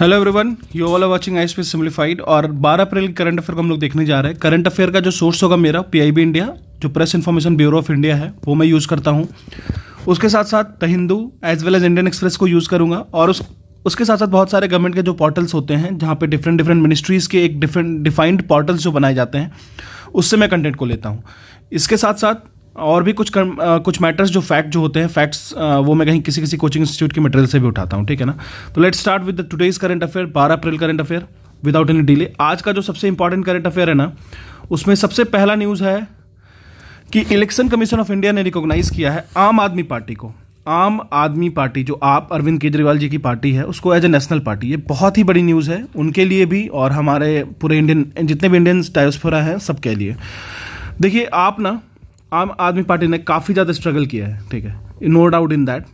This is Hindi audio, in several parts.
hello everyone you all are watching I space simplified और 12 अप्रैल करंट अफेयर को हम लोग देखने जा रहे हैं करंट अफेयर का जो सोर्स होगा मेरा पीआईबी इंडिया जो press information bureau of India है वो मैं यूज़ करता हूँ उसके साथ साथ the Hindu as well as Indian express को यूज़ करूँगा और उस उसके साथ साथ बहुत सारे गवर्नमेंट के जो पोर्टल्स होते हैं जहाँ पे डिफरेंट डिफरेंट मिनिस्ट्रीज़ के एक डिफरेंट डिफाइंड पोर्टल्स जो बनाए जाते हैं उससे मैं कंटेंट को लेता हूँ इसके साथ साथ और भी कुछ कर, आ, कुछ मैटर्स जो फैक्ट जो होते हैं फैक्ट्स वो मैं कहीं किसी किसी कोचिंग इंस्टीट्यूट के मटेरियल से भी उठाता हूँ ठीक है ना तो let start with today's current affair बारह अप्रैल current affair without any delay आज का जो सबसे इंपॉर्टेंट करंट अफेयर है ना उसमें सबसे पहला न्यूज़ है कि इलेक्शन कमीशन ऑफ इंडिया ने रिकॉग्नाइज किया है आम आदमी पार्टी को आम आदमी पार्टी जो आप अरविंद केजरीवाल जी की पार्टी है उसको एज ए नेशनल पार्टी ये बहुत ही बड़ी न्यूज़ है उनके लिए भी और हमारे पूरे इंडियन जितने भी इंडियन टाइस्फोरा हैं सबके लिए देखिए आप ना आम आदमी पार्टी ने काफ़ी ज़्यादा स्ट्रगल किया है ठीक है no doubt in that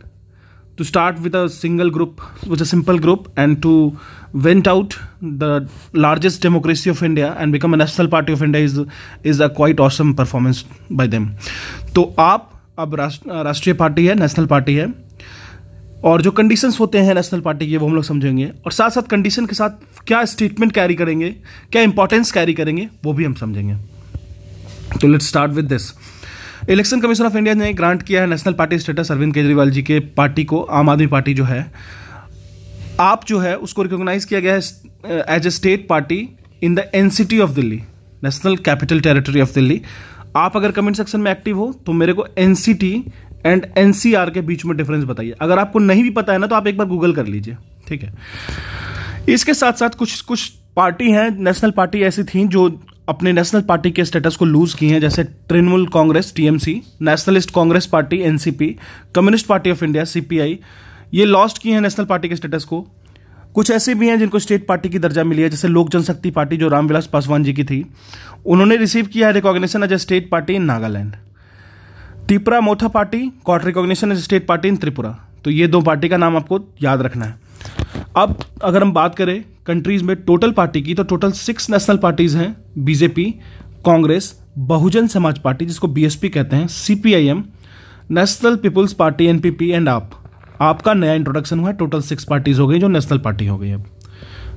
to start with a single group with a simple group and to vent out the largest democracy of india and become a national party of india is is a quite awesome performance by them तो आप अब राष्ट्रीय पार्टी है नेशनल पार्टी है और जो कंडीशंस होते हैं नेशनल पार्टी के वो हम लोग समझेंगे और साथ साथ कंडीशन के साथ क्या स्टेटमेंट कैरी करेंगे क्या इंपॉर्टेंस कैरी करेंगे वो भी हम समझेंगे तो let's start with this election commission of India ने ग्रांट किया है national party status Arvind Kejriwal ji के पार्टी को आम आदमी पार्टी जो है आप जो है उसको रिकॉग्नाइज किया गया है as a state party in the NCT of Delhi national capital territory of Delhi आप अगर कमेंट सेक्शन में एक्टिव हो तो मेरे को एन एंड एनसीआर के बीच में डिफरेंस बताइए अगर आपको नहीं भी पता है ना तो आप एक बार गूगल कर लीजिए ठीक है इसके साथ साथ कुछ कुछ पार्टी हैं नेशनल पार्टी ऐसी थी जो अपने नेशनल पार्टी के स्टेटस को लूज किए हैं जैसे Trinamool Congress TMC nationalist Congress party NCP communist party of India CPI ये लॉस्ट किए हैं नेशनल पार्टी के स्टेटस को कुछ ऐसे भी हैं जिनको स्टेट पार्टी की दर्जा मिली है जैसे लोक जनशक्ति पार्टी जो रामविलास पासवान जी की थी उन्होंने रिसीव किया है recognition as a state party in Nagaland Tripura Motha party caught recognition as state party in Tripura तो ये दो पार्टी का नाम आपको याद रखना है अब अगर हम बात करें कंट्रीज में टोटल पार्टी की तो टोटल सिक्स नेशनल पार्टीज हैं बीजेपी कांग्रेस बहुजन समाज पार्टी जिसको बीएसपी कहते हैं CPIM national peoples party NPP and AAP आपका नया इंट्रोडक्शन हुआ है टोटल सिक्स पार्टीज हो गई जो नेशनल पार्टी हो गई अब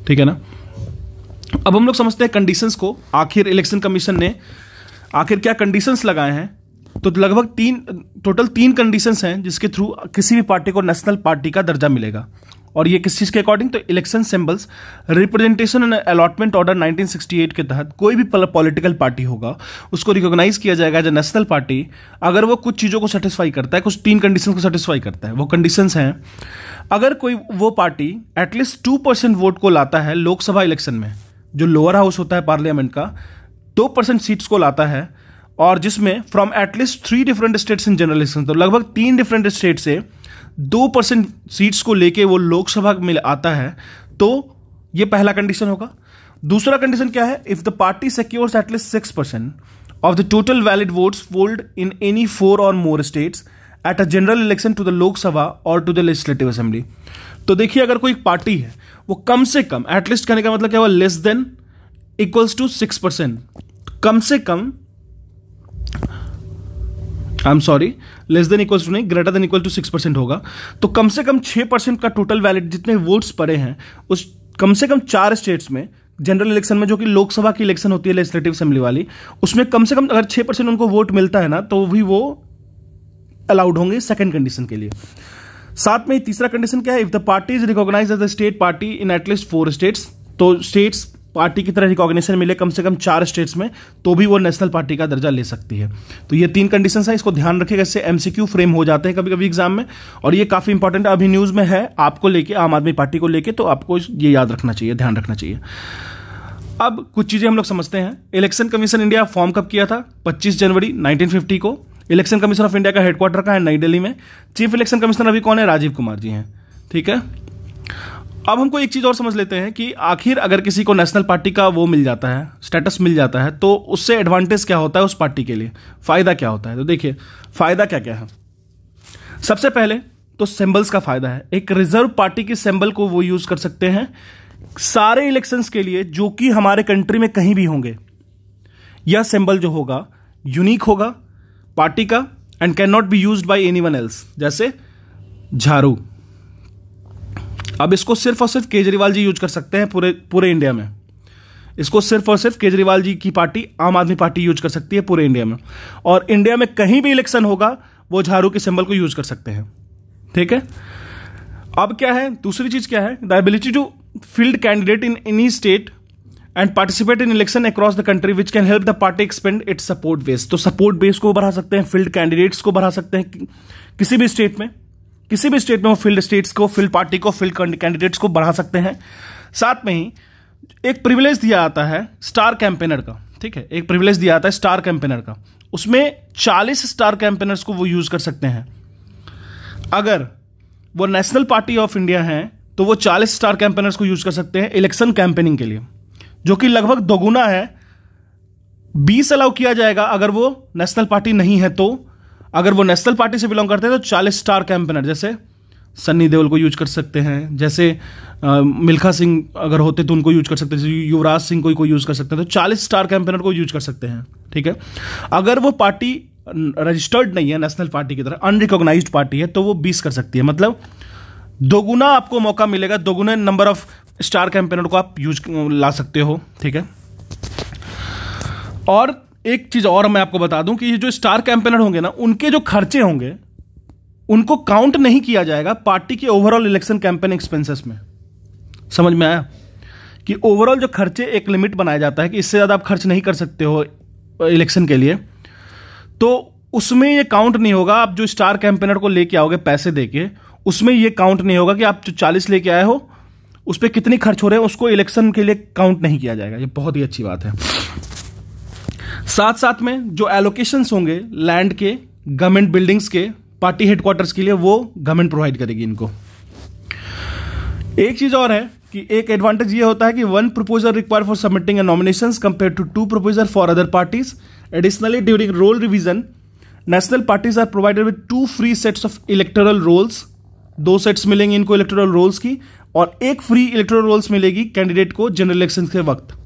ठीक है ना अब हम लोग समझते हैं कंडीशंस को आखिर इलेक्शन कमीशन ने आखिर क्या कंडीशंस लगाए हैं तो लगभग तीन टोटल तीन कंडीशंस हैं जिसके थ्रू किसी भी पार्टी को नेशनल पार्टी का दर्जा मिलेगा और ये किस चीज़ के अकॉर्डिंग तो election symbols representation and allotment order 1968 के तहत कोई भी पॉलिटिकल पार्टी होगा उसको रिकॉग्नाइज किया जाएगा एज ए नेशनल पार्टी अगर वो कुछ चीज़ों को सेटिस्फाई करता है कुछ तीन कंडीशन को सेटिस्फाई करता है वो कंडीशन हैं अगर कोई वो party at least two percent vote को लाता है लोकसभा इलेक्शन में जो लोअर हाउस होता है पार्लियामेंट का दो परसेंट सीट्स को लाता है और जिसमें from at least three different states in general election तो लगभग तीन डिफरेंट स्टेट से दो परसेंट सीट्स को लेके वो लोकसभा में आता है तो ये पहला कंडीशन होगा दूसरा कंडीशन क्या है if the party secures at least six percent of the total valid votes polled in any four or more states at a general election to the Lok Sabha or to the legislative assembly तो देखिए अगर कोई पार्टी है वो कम से कम एटलीस्ट कहने का मतलब क्या हुआ less than equals to six percent कम से कम I am sorry less than equals to नहीं greater than equal to six percent होगा तो कम से कम छः परसेंट का टोटल वैलिड जितने वोट्स पड़े हैं उस कम से कम चार स्टेट्स में जनरल इलेक्शन में जो कि लोकसभा की इलेक्शन होती है लेजिस्लेटिव असेंबली वाली उसमें कम से कम अगर छः परसेंट उनको वोट मिलता है ना तो भी वो अलाउड होंगे सेकेंड कंडीशन के लिए साथ में तीसरा कंडीशन क्या है if the party is recognize as the state party in at least four states तो स्टेट्स पार्टी की तरह रिकॉग्निशन मिले कम से कम चार स्टेट्स में तो भी वो नेशनल पार्टी का दर्जा ले सकती है तो ये तीन कंडीशन है इसको ध्यान रखिएगा इससे एमसीक्यू फ्रेम हो जाते हैं कभी कभी एग्जाम में और ये काफी इंपॉर्टेंट अभी न्यूज में है आपको लेके आम आदमी पार्टी को लेके तो आपको ये याद रखना चाहिए ध्यान रखना चाहिए अब कुछ चीजें हम लोग समझते हैं इलेक्शन कमीशन इंडिया फॉर्म कब किया था 25 जनवरी 1950 को इलेक्शन कमीशन ऑफ इंडिया का हेडक्वार्टर का है नई दिल्ली में चीफ इलेक्शन कमिश्नर अभी कौन है राजीव कुमार जी हैं ठीक है अब हमको एक चीज़ और समझ लेते हैं कि आखिर अगर किसी को नेशनल पार्टी का वो मिल जाता है स्टेटस मिल जाता है तो उससे एडवांटेज क्या होता है उस पार्टी के लिए फ़ायदा क्या होता है तो देखिए फ़ायदा क्या क्या है सबसे पहले तो सिंबल्स का फ़ायदा है एक रिजर्व पार्टी के सिंबल को वो यूज़ कर सकते हैं सारे इलेक्शंस के लिए जो कि हमारे कंट्री में कहीं भी होंगे यह सिंबल जो होगा यूनिक होगा पार्टी का and can not be use by any one else जैसे झारू अब इसको सिर्फ और सिर्फ केजरीवाल जी यूज कर सकते हैं पूरे पूरे इंडिया में इसको सिर्फ और सिर्फ केजरीवाल जी की पार्टी आम आदमी पार्टी यूज कर सकती है पूरे इंडिया में और इंडिया में कहीं भी इलेक्शन होगा वो झाड़ू के सिंबल को यूज कर सकते हैं ठीक है अब क्या है दूसरी चीज क्या है the ability to field candidate in any state and participate in election across the country which can help the party expand its support base तो सपोर्ट बेस को बढ़ा सकते हैं फील्ड कैंडिडेट्स को बढ़ा सकते हैं किसी भी स्टेट में किसी भी स्टेट में वो फील्ड स्टेट्स को फील्ड पार्टी को फील्ड कैंडिडेट्स को बढ़ा सकते हैं साथ में ही एक प्रिविलेज दिया आता है स्टार कैंपेनर का ठीक है एक प्रिविलेज दिया आता है स्टार कैंपेनर का उसमें 40 स्टार कैंपेनर्स को वो यूज कर सकते हैं अगर वो नेशनल पार्टी ऑफ इंडिया हैं तो वो 40 स्टार कैंपेनर्स को यूज कर सकते हैं इलेक्शन कैंपेनिंग के लिए जो कि लगभग दोगुना है बीस अलाउ किया जाएगा अगर वो नेशनल पार्टी नहीं है तो अगर वो नेशनल पार्टी से बिलोंग करते हैं तो चालीस स्टार कैंपेनर जैसे सन्नी देओल को यूज कर सकते हैं जैसे आ, मिल्खा सिंह अगर होते तो उनको यूज कर सकते हैं युवराज सिंह को, को यूज कर सकते हैं तो चालीस स्टार कैंपेनर को यूज कर सकते हैं ठीक है अगर वो पार्टी रजिस्टर्ड नहीं है नेशनल पार्टी की तरह अनरिकोगनाइज पार्टी है तो वो बीस कर सकती है मतलब दोगुना आपको मौका मिलेगा दोगुना नंबर ऑफ स्टार कैंपेनर को आप यूज ला सकते हो ठीक है और एक चीज और मैं आपको बता दूं कि ये जो स्टार कैंपेनर होंगे ना उनके जो खर्चे होंगे उनको काउंट नहीं किया जाएगा पार्टी के ओवरऑल इलेक्शन कैंपेन एक्सपेंसेस में समझ में आया कि ओवरऑल जो खर्चे एक लिमिट बनाया जाता है कि इससे ज़्यादा आप खर्च नहीं कर सकते हो इलेक्शन के लिए तो उसमें ये काउंट नहीं होगा आप जो स्टार कैंपेनर को लेके आओगे पैसे दे के उसमें ये काउंट नहीं होगा कि आप जो चालीस लेके आए हो उस पर कितनी खर्च हो रहे हैं उसको इलेक्शन के लिए काउंट नहीं किया जाएगा ये बहुत ही अच्छी बात है साथ साथ में जो एलोकेशन होंगे लैंड के गवर्नमेंट बिल्डिंग्स के पार्टी हेडक्वार्टर्स के लिए वो गवर्नमेंट प्रोवाइड करेगी इनको एक चीज और है कि एक एडवांटेज ये होता है कि one proposal require for submitting a nomination compare to two proposal for other parties additionally during roll revision national parties are provided with two free sets of electoral rolls दो सेट्स मिलेंगे इनको इलेक्टोरल रोल्स की और एक फ्री इलेक्टोरल रोल्स मिलेगी कैंडिडेट को जनरल इलेक्शन के वक्त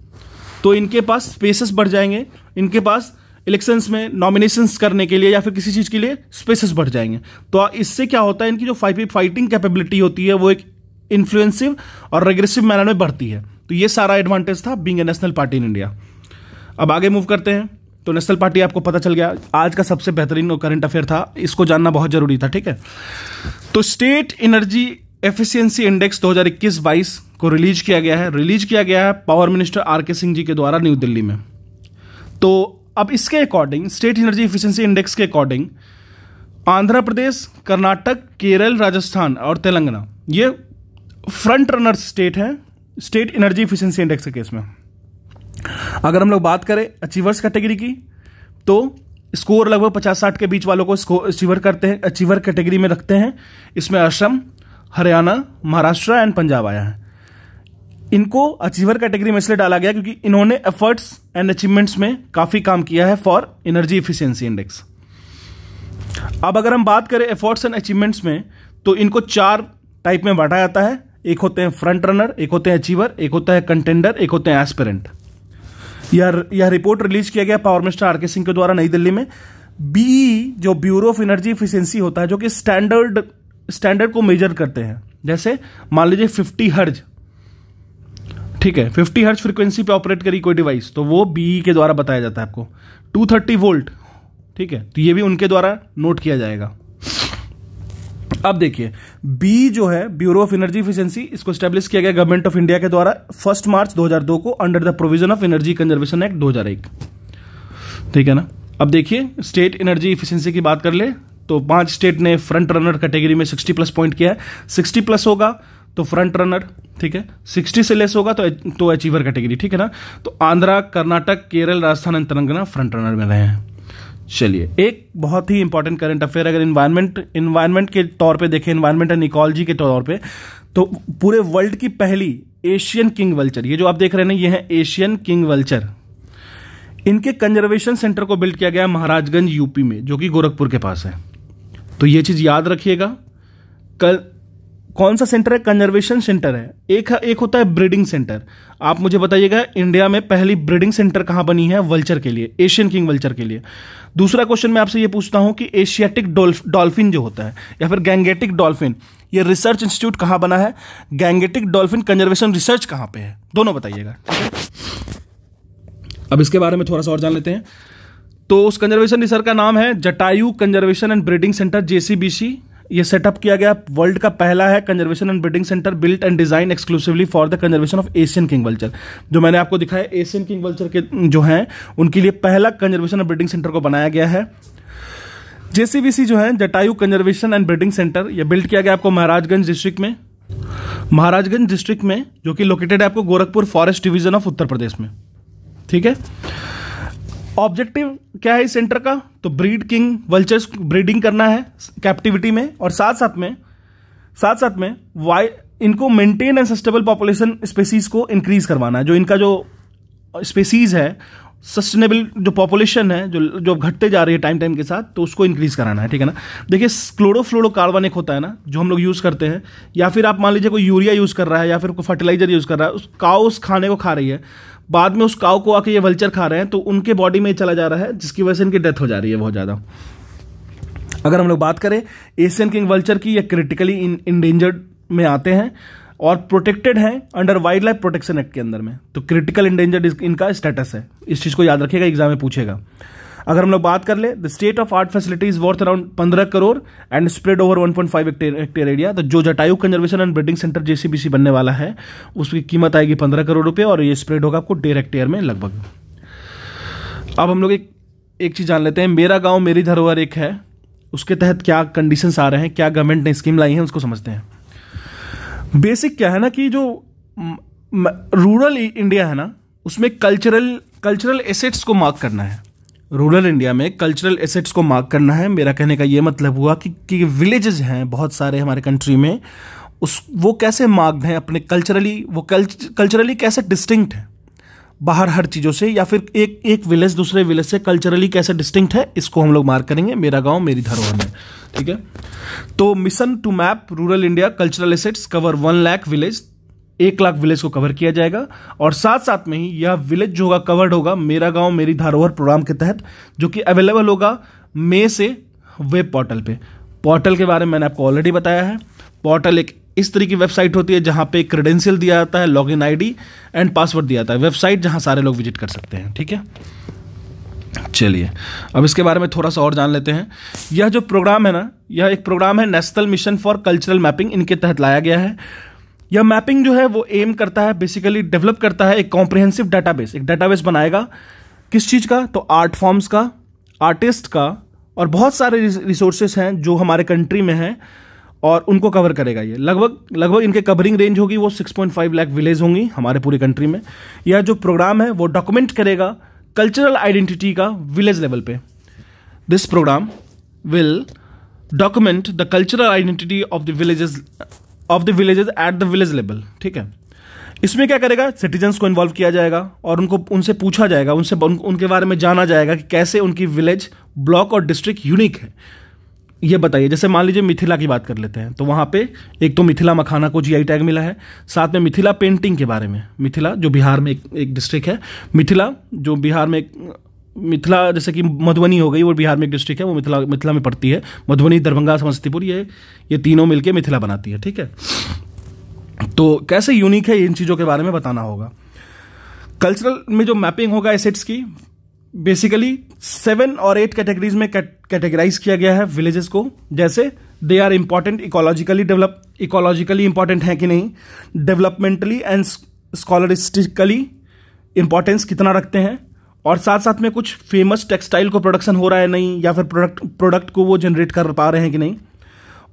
तो इनके पास स्पेसेस बढ़ जाएंगे इनके पास इलेक्शंस में नॉमिनेशंस करने के लिए या फिर किसी चीज़ के लिए स्पेसेस बढ़ जाएंगे तो इससे क्या होता है इनकी जो फाइव फाइटिंग कैपेबिलिटी होती है वो एक इन्फ्लुएंसिव और रेग्रेसिव मैनर में बढ़ती है तो ये सारा एडवांटेज था being a national party in India अब आगे मूव करते हैं तो नेशनल पार्टी आपको पता चल गया आज का सबसे बेहतरीन करंट अफेयर था इसको जानना बहुत जरूरी था ठीक है तो स्टेट एनर्जी एफिशिएंसी इंडेक्स 2021 हजार को रिलीज किया गया है रिलीज किया गया है पावर मिनिस्टर आर के सिंह जी के द्वारा न्यू दिल्ली में तो अब इसके according state energy efficiency index के अकॉर्डिंग आंध्र प्रदेश कर्नाटक केरल राजस्थान और तेलंगाना ये फ्रंट रनर स्टेट हैं स्टेट एनर्जी एफिशिएंसी इंडेक्स के केस में अगर हम लोग बात करें अचीवर्स कैटेगरी की तो स्कोर लगभग पचास साठ के बीच वालों को अचीवर करते हैं अचीवर कैटेगरी में रखते हैं इसमें असम हरियाणा महाराष्ट्र एंड पंजाब आया है इनको अचीवर कैटेगरी में इसलिए डाला गया क्योंकि इन्होंने एफर्ट्स एंड अचीवमेंट्स में काफी काम किया है फॉर एनर्जी इफिशियंसी इंडेक्स अब अगर हम बात करें एफर्ट्स एंड अचीवमेंट्स में तो इनको चार टाइप में बांटा जाता है एक होते हैं फ्रंट रनर एक होते हैं अचीवर एक होता है कंटेंडर एक होते हैं एस्पिरेंट यह रिपोर्ट रिलीज किया गया पावर मिनिस्टर आर के सिंह के द्वारा नई दिल्ली में बी e, जो ब्यूरो ऑफ एनर्जी इफिशियंसी होता है जो कि स्टैंडर्ड स्टैंडर्ड को मेजर करते हैं जैसे मान लीजिए 50 हर्ज ठीक है फिफ्टी हर्ट्ज फ्रीक्वेंसी पे ऑपरेट करी कोई डिवाइस तो वो बी e के द्वारा बताया जाता है आपको थर्टी वोल्ट ठीक है तो ये भी उनके द्वारा नोट किया जाएगा अब देखिए बी e जो है ब्यूरो ऑफ एनर्जी इफिशियंसी इसको स्टेब्लिश किया गया गवर्नमेंट ऑफ इंडिया के द्वारा फर्स्ट मार्च 2002 को under the provision of energy conservation act 2001 ठीक है ना अब देखिए स्टेट एनर्जी इफिशियंसी की बात कर ले तो पांच स्टेट ने फ्रंट रनर कैटेगरी में 60 प्लस पॉइंट किया है सिक्सटी प्लस होगा तो फ्रंट रनर ठीक है सिक्सटी से लेस होगा तो तो अचीवर कैटेगरी ठीक है ना तो Andhra Karnataka Kerala Rajasthan and Telangana front runner में रहे हैं चलिए एक बहुत ही इंपॉर्टेंट करंट अफेयर अगर इन्वायरमेंट इन्वायरमेंट के तौर पे देखें इन्वायरमेंट एंड इकोलॉजी के तौर पे तो पूरे वर्ल्ड की पहली एशियन किंग वल्चर ये जो आप देख रहे हैं ना ये है एशियन किंग वल्चर इनके कंजर्वेशन सेंटर को बिल्ड किया गया महाराजगंज यूपी में जो कि गोरखपुर के पास है तो ये चीज़ याद रखिएगा कल कौन सा सेंटर है कंजर्वेशन सेंटर है एक एक होता है ब्रीडिंग सेंटर आप मुझे बताइएगा इंडिया में पहली ब्रीडिंग सेंटर कहाँ बनी है वल्चर के लिए एशियन किंग वल्चर के लिए दूसरा क्वेश्चन मैं आपसे ये पूछता हूँ कि एशियाटिक डॉल्फिन जो होता है या फिर गैंगेटिक डॉल्फिन ये रिसर्च इंस्टीट्यूट कहाँ बना है गैंगेटिक डॉल्फिन कंजर्वेशन रिसर्च कहाँ पे है दोनों बताइएगा अब इसके बारे में थोड़ा सा और जान लेते हैं तो उस कंजर्वेशन रिसर्च का नाम है Jatayu conservation and breeding centre JCBC ये सेटअप किया गया वर्ल्ड का पहला है conservation and breeding centre built and design exclusively for the conservation of Asian king vulture जो मैंने आपको दिखाया एशियन किंग वल्चर के जो हैं उनके लिए पहला कंजर्वेशन एंड ब्रीडिंग सेंटर को बनाया गया है जेसीबीसी जो है Jatayu conservation and breeding centre यह बिल्ड किया गया आपको महाराजगंज डिस्ट्रिक्ट में महाराजगंज डिस्ट्रिक्ट में जो कि लोकेटेड है आपको Gorakhpur forest division of Uttar Pradesh में ठीक है ऑब्जेक्टिव क्या है इस सेंटर का तो ब्रीड किंग वल्चर्स ब्रीडिंग करना है कैप्टिविटी में और साथ साथ में साथ साथ में वाई इनको maintain and sustainable population species को इंक्रीज करवाना है जो इनका जो स्पेसीज है सस्टेनेबल जो पॉपुलेशन है जो जो घटते जा रही है टाइम टाइम के साथ तो उसको इंक्रीज कराना है ठीक है ना देखिए कार्बन एक होता है ना जो हम लोग यूज़ करते हैं या फिर आप मान लीजिए कोई यूरिया यूज़ कर रहा है या फिर कोई फर्टिलाइजर यूज़ कर रहा है उस काउस खाने को खा रही है बाद में उस काव को आके ये वल्चर खा रहे हैं तो उनके बॉडी में चला जा रहा है जिसकी वजह से इनकी डेथ हो जा रही है बहुत ज़्यादा अगर हम लोग बात करें एशियन किंग वल्चर की ये क्रिटिकली इंडेंजर्ड में आते हैं और प्रोटेक्टेड हैं under wildlife protection act के अंदर में तो क्रिटिकल इंडेंजर्ड इनका स्टेटस है इस चीज़ को याद रखिएगा एग्जाम में पूछेगा अगर हम लोग बात कर ले the state of art facility is worth around पंद्रह crore and spread over one point five hectare area तो जो Jatayu conservation and breeding centre JCBC बनने वाला है उसकी कीमत आएगी पंद्रह करोड़ रुपये और ये स्प्रेड होगा आपको डेढ़ हेक्टेयर में लगभग अब हम लोग एक एक चीज़ जान लेते हैं मेरा गाँव मेरी धरोहर एक है उसके तहत क्या कंडीशन आ रहे हैं क्या गवर्नमेंट ने स्कीम लाई है उसको समझते हैं बेसिक क्या है ना कि जो रूरल इंडिया है ना उसमें कल्चरल कल्चरल एसेट्स को मार्क करना है रूरल इंडिया में कल्चरल एसेट्स को मार्क करना है मेरा कहने का ये मतलब हुआ कि, कि विलेजेस हैं बहुत सारे हमारे कंट्री में उस वो कैसे मार्क्ड हैं अपने कल्चरली वो कल्चरली कैसे डिस्टिंक्ट हैं बाहर हर चीज़ों से या फिर एक एक विलेज दूसरे विलेज से कल्चरली कैसे डिस्टिंक्ट है इसको हम लोग मार्क करेंगे मेरा गांव मेरी धरोहर में ठीक है तो mission to map rural India cultural assets cover one lakh village एक लाख विलेज को कवर किया जाएगा और साथ साथ में ही यह विलेज जो होगा कवर्ड होगा मेरा गांव मेरी धारोहर प्रोग्राम के तहत जो कि अवेलेबल होगा मे से वेब पोर्टल पे पोर्टल के बारे में मैंने आपको ऑलरेडी बताया है पोर्टल एक इस तरह की वेबसाइट होती है जहां पे क्रेडेंशियल दिया जाता है लॉग आईडी एंड पासवर्ड दिया जाता है वेबसाइट जहाँ सारे लोग विजिट कर सकते हैं ठीक है चलिए अब इसके बारे में थोड़ा सा और जान लेते हैं यह जो प्रोग्राम है ना यह एक प्रोग्राम है national mission for cultural mapping इनके तहत लाया गया है यह मैपिंग जो है वो एम करता है बेसिकली डेवलप करता है एक कॉम्प्रिहेंसिव डाटाबेस एक डाटाबेस बनाएगा किस चीज़ का तो आर्ट फॉर्म्स का आर्टिस्ट का और बहुत सारे रिसोर्सेस हैं जो हमारे कंट्री में हैं और उनको कवर करेगा ये लगभग लगभग इनके कवरिंग रेंज होगी वो 6.5 लाख विलेज होंगी हमारे पूरी कंट्री में यह जो प्रोग्राम है वो डॉक्यूमेंट करेगा कल्चरल आइडेंटिटी का विलेज लेवल पे this program will document the cultural identity of the villages of the villages at the village level ठीक है इसमें क्या करेगा सिटीजन्स को इन्वॉल्व किया जाएगा और उनको उनसे पूछा जाएगा उनसे उन, उनके बारे में जाना जाएगा कि कैसे उनकी विलेज ब्लॉक और डिस्ट्रिक्ट यूनिक है ये बताइए जैसे मान लीजिए मिथिला की बात कर लेते हैं तो वहाँ पे एक तो मिथिला मखाना को जीआई टैग मिला है साथ में मिथिला पेंटिंग के बारे में मिथिला जो बिहार में एक, एक डिस्ट्रिक्ट है मिथिला जो बिहार में एक मिथिला जैसे कि मधुबनी हो गई वो बिहार में एक डिस्ट्रिक्ट है वो मिथिला मिथिला में पड़ती है मधुबनी दरभंगा समस्तीपुर ये ये तीनों मिलके मिथिला बनाती है ठीक है तो कैसे यूनिक है इन चीज़ों के बारे में बताना होगा कल्चरल में जो मैपिंग होगा एसेट्स की बेसिकली सेवन और एट कैटेगरीज में कैटेगराइज किया गया है विलेजेस को जैसे they are important ecologically develop ecologically important है कि नहीं डेवलपमेंटली एंड स्कॉलरिस्टिकली इंपॉर्टेंस कितना रखते हैं और साथ साथ में कुछ फेमस टेक्सटाइल को प्रोडक्शन हो रहा है नहीं या फिर प्रोडक्ट प्रोडक्ट को वो जनरेट कर पा रहे हैं कि नहीं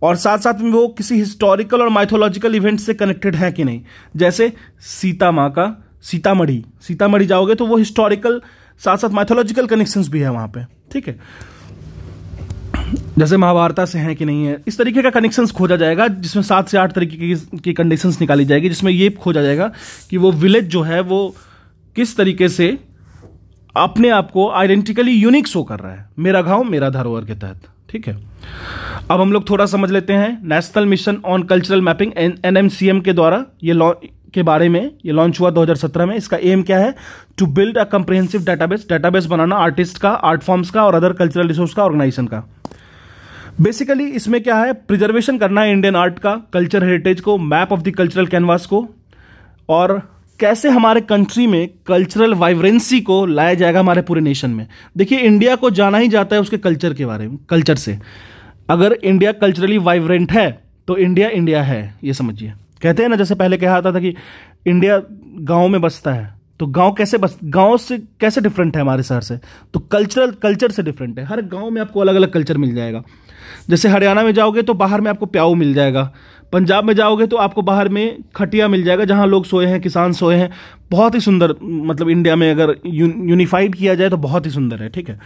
और साथ साथ में वो किसी हिस्टोरिकल और माइथोलॉजिकल इवेंट से कनेक्टेड है कि नहीं जैसे सीता माँ का सीतामढ़ी सीतामढ़ी जाओगे तो वो हिस्टोरिकल साथ साथ माइथोलॉजिकल कनेक्शंस भी है वहाँ पे ठीक है जैसे महाभारता से है कि नहीं है इस तरीके का कनेक्शंस खोजा जाएगा जिसमें सात से आठ तरीके की, की कंडीशंस निकाली जाएगी जिसमें ये खोजा जाएगा कि वो विलेज जो है वो किस तरीके से अपने आप को आइडेंटिकली यूनिक शो कर रहा है मेरा घाव मेरा धरोहर के तहत ठीक है अब हम लोग थोड़ा समझ लेते हैं national mission on cultural mapping NMCM के द्वारा ये के बारे में ये लॉन्च हुआ 2017 में इसका एम क्या है to build a comprehensive database database बनाना आर्टिस्ट का आर्ट फॉर्म्स का और अदर कल्चरल रिसोर्स का ऑर्गेनाइजेशन का बेसिकली इसमें क्या है प्रिजर्वेशन करना है इंडियन आर्ट का कल्चर हेरिटेज को map of the cultural canvas को और कैसे हमारे कंट्री में कल्चरल वाइब्रेंसी को लाया जाएगा हमारे पूरे नेशन में देखिए इंडिया को जाना ही जाता है उसके कल्चर के बारे में कल्चर से अगर इंडिया कल्चरली वाइब्रेंट है तो इंडिया इंडिया है ये समझिए कहते हैं ना जैसे पहले कहा आता था कि इंडिया गाँव में बसता है तो गांव कैसे बस गांव से कैसे डिफरेंट है हमारे शहर से तो कल्चरल कल्चर से डिफरेंट है हर गांव में आपको अलग अलग कल्चर मिल जाएगा जैसे हरियाणा में जाओगे तो बाहर में आपको प्याऊ मिल जाएगा पंजाब में जाओगे तो आपको बाहर में खटिया मिल जाएगा जहाँ लोग सोए हैं किसान सोए हैं बहुत ही सुंदर मतलब इंडिया में अगर यूनिफाइड किया जाए तो बहुत ही सुंदर है ठीक है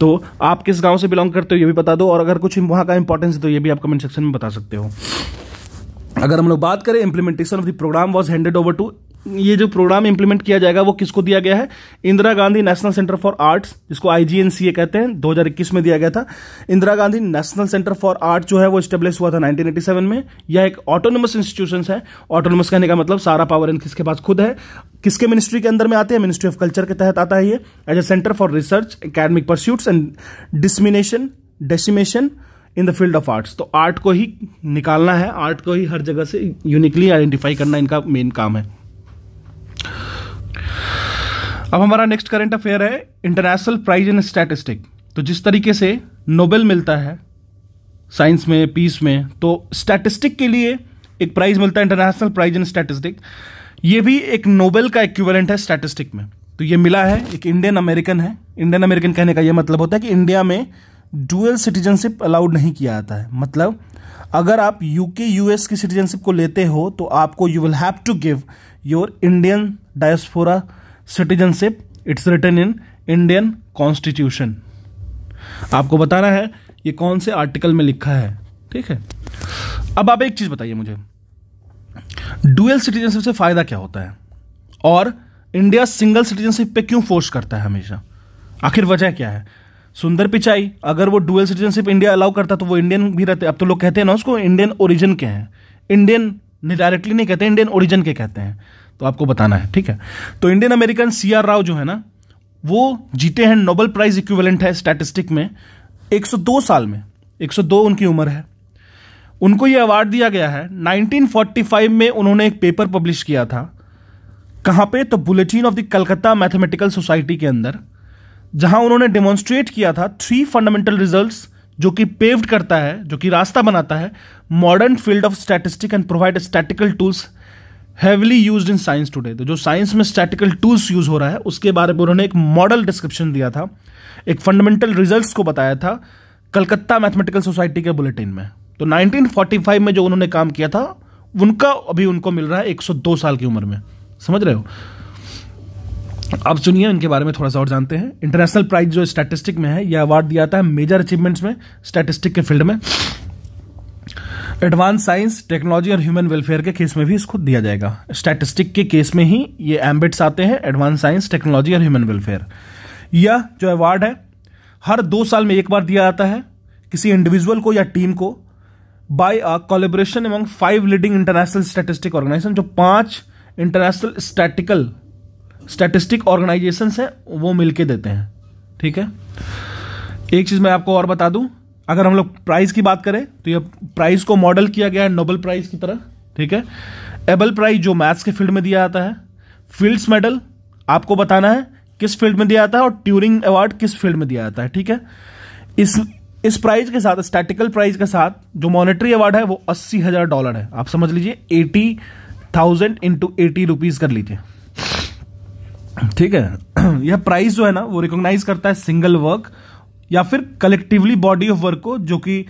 तो आप किस गांव से बिलोंग करते हो ये भी बता दो और अगर कुछ वहाँ का इंपॉर्टेंस है तो ये भी आप कमेंट सेक्शन में बता सकते हो अगर हम लोग बात करें implementation of the program was handed over to ये जो प्रोग्राम इंप्लीमेंट किया जाएगा वो किसको दिया गया है Indira Gandhi national centre for arts जिसको आईजीएनसीए कहते हैं 2021 में दिया गया था Indira Gandhi national centre for art जो है वो स्टेब्लिश हुआ था 1987 में यह एक ऑटोनोमस इंस्टीट्यूशन है ऑटोनोमस कहने का मतलब सारा पावर इन किसके पास खुद है किसके मिनिस्ट्री के अंदर में आते हैं मिनिस्ट्री ऑफ कल्चर के तहत आता है ये as a centre for research academic pursuit and dissemination decimation in the field of arts तो आर्ट को ही निकालना है आर्ट को ही हर जगह से यूनिकली आइडेंटिफाई करना इनका मेन काम है अब हमारा नेक्स्ट करंट अफेयर है इंटरनेशनल प्राइज इन स्टैटिस्टिक तो जिस तरीके से नोबेल मिलता है साइंस में पीस में तो स्टैटिस्टिक के लिए एक प्राइज मिलता है इंटरनेशनल प्राइज इन स्टैटिस्टिक ये भी एक नोबेल का इक्विवेलेंट है स्टैटिस्टिक में तो ये मिला है एक इंडियन अमेरिकन है इंडियन अमेरिकन कहने का ये मतलब होता है कि इंडिया में डुअल सिटीजनशिप अलाउड नहीं किया जाता है मतलब अगर आप यूके यूएस की सिटीजनशिप को लेते हो तो आपको you will have to give your Indian diaspora citizenship it's return in Indian constitution आपको बताना है ये कौन से आर्टिकल में लिखा है ठीक है अब आप एक चीज बताइए मुझे डुअल सिटीजनशिप से फायदा क्या होता है और इंडिया सिंगल सिटीजनशिप पे क्यों फोर्स करता है हमेशा आखिर वजह क्या है सुंदर पिचाई अगर वो डुअल सिटीजनशिप इंडिया अलाउ करता तो वो इंडियन भी रहते अब तो लोग कहते हैं ना उसको इंडियन ओरिजिन के हैं इंडियन डायरेक्टली नहीं कहते इंडियन ओरिजिन के कहते हैं तो आपको बताना है ठीक है तो Indian American C R Rao जो है ना वो जीते हैं नोबल प्राइज इक्विवेलेंट है स्टैटिस्टिक में 102 साल में 102 उनकी उम्र है उनको ये अवार्ड दिया गया है 1945 में उन्होंने एक पेपर पब्लिश किया था कहाँ पे तो bulletin of the Calcutta mathematical society के अंदर जहां उन्होंने डेमोन्स्ट्रेट किया था थ्री फंडामेंटल रिजल्ट्स जो कि पेव्ड करता है जो कि रास्ता बनाता है modern field of statistic and provide statical tools heavily use in science today तो जो साइंस में स्टैटिकल टूल्स यूज हो रहा है उसके बारे में उन्होंने एक मॉडल डिस्क्रिप्शन दिया था एक फंडामेंटल रिजल्ट को बताया था कलकत्ता मैथमेटिकल सोसाइटी के बुलेटिन में तो 1945 में जो उन्होंने काम किया था उनका अभी उनको मिल रहा है 102 साल की उम्र में समझ रहे हो अब सुनिए इनके बारे में थोड़ा सा और जानते हैं इंटरनेशनल प्राइज जो स्टैटिस्टिक में है यह अवार्ड दिया जाता है मेजर अचीवमेंट्स में स्टैटिस्टिक के फील्ड में एडवांस साइंस टेक्नोलॉजी और ह्यूमन वेलफेयर के केस में भी इसको दिया जाएगा स्टैटिस्टिक के केस में ही ये एम्बिट्स आते हैं एडवांस साइंस टेक्नोलॉजी और ह्यूमन वेलफेयर यह जो अवार्ड है हर दो साल में एक बार दिया जाता है किसी इंडिविजुअल को या टीम को by a collaboration among five leading international statistic organisation जो पांच इंटरनेशनल स्टैटिकल स्टैटिस्टिक ऑर्गेनाइजेशन हैं वो मिलके देते हैं ठीक है एक चीज मैं आपको और बता दूं अगर हम लोग प्राइज की बात करें तो यह प्राइज को मॉडल किया गया है नोबल प्राइज की तरह ठीक है एबल प्राइज जो मैथ्स के फील्ड में दिया जाता है फील्ड्स मेडल आपको बताना है किस फील्ड में दिया जाता है और ट्यूरिंग अवार्ड किस फील्ड में दिया जाता है ठीक है इस इस प्राइज के साथ स्टैटिकल प्राइज के साथ जो मॉनेटरी अवार्ड है वो अस्सी हजार डॉलर है आप समझ लीजिए eighty thousand into eighty rupees कर लीजिए ठीक है यह प्राइज जो है ना वो रिकॉग्नाइज करता है सिंगल वर्क या फिर कलेक्टिवली बॉडी ऑफ वर्क को जो कि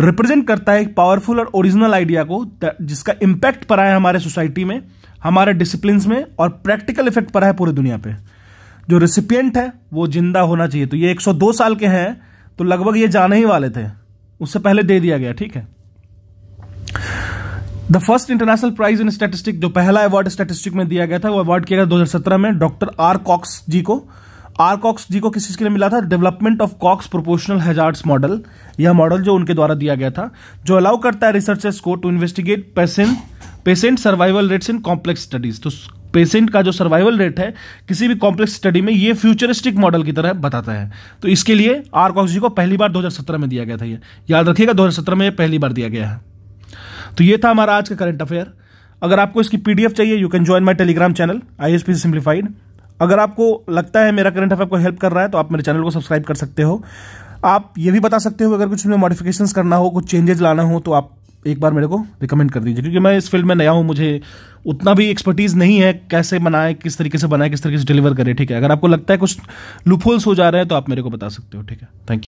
रिप्रेजेंट करता है एक पावरफुल और ओरिजिनल आइडिया को जिसका इम्पैक्ट पड़ा है हमारे सोसाइटी में हमारे डिसिप्लिन में और प्रैक्टिकल इफेक्ट पड़ा है पूरी दुनिया पे जो रिसिपियंट है वो जिंदा होना चाहिए तो ये 102 साल के हैं तो लगभग ये जाने ही वाले थे उससे पहले दे दिया गया ठीक है the first international prize in statistic जो पहला अवार्ड स्टैटिस्टिक में दिया गया था वो अवार्ड किया गया 2017 में डॉक्टर आर कॉक्स जी को आर कॉक्स जी को किस चीज़ के लिए मिला था development of Cox proportional hazards model यह मॉडल जो उनके द्वारा दिया गया था जो अलाउ करता है रिसर्चर्स को to investigate patient patient survival rates in complex studies तो पेशेंट का जो सर्वाइवल रेट है किसी भी कॉम्प्लेक्स स्टडी में ये फ्यूचरिस्टिक मॉडल की तरह बताता है तो इसके लिए आर कॉक्स जी को पहली बार 2017 में दिया गया था यह याद रखिएगा 2017 में यह पहली बार दिया गया है तो यह था हमारा आज का करंट अफेयर अगर आपको इसकी पीडीएफ चाहिए you can join my Telegram channel I S P simplified अगर आपको लगता है मेरा करंट अफेयर को हेल्प कर रहा है तो आप मेरे चैनल को सब्सक्राइब कर सकते हो आप ये भी बता सकते हो अगर कुछ में मॉडिफिकेशन करना हो कुछ चेंजेज लाना हो तो आप एक बार मेरे को रिकमेंड कर दीजिए क्योंकि मैं इस फील्ड में नया हूँ मुझे उतना भी एक्सपर्टीज़ नहीं है कैसे बनाए किस तरीके से बनाए किस तरीके से डिलीवर करें ठीक है अगर आपको लगता है कुछ लुफोल्स हो जा रहे हैं तो आप मेरे को बता सकते हो ठीक है थैंक यू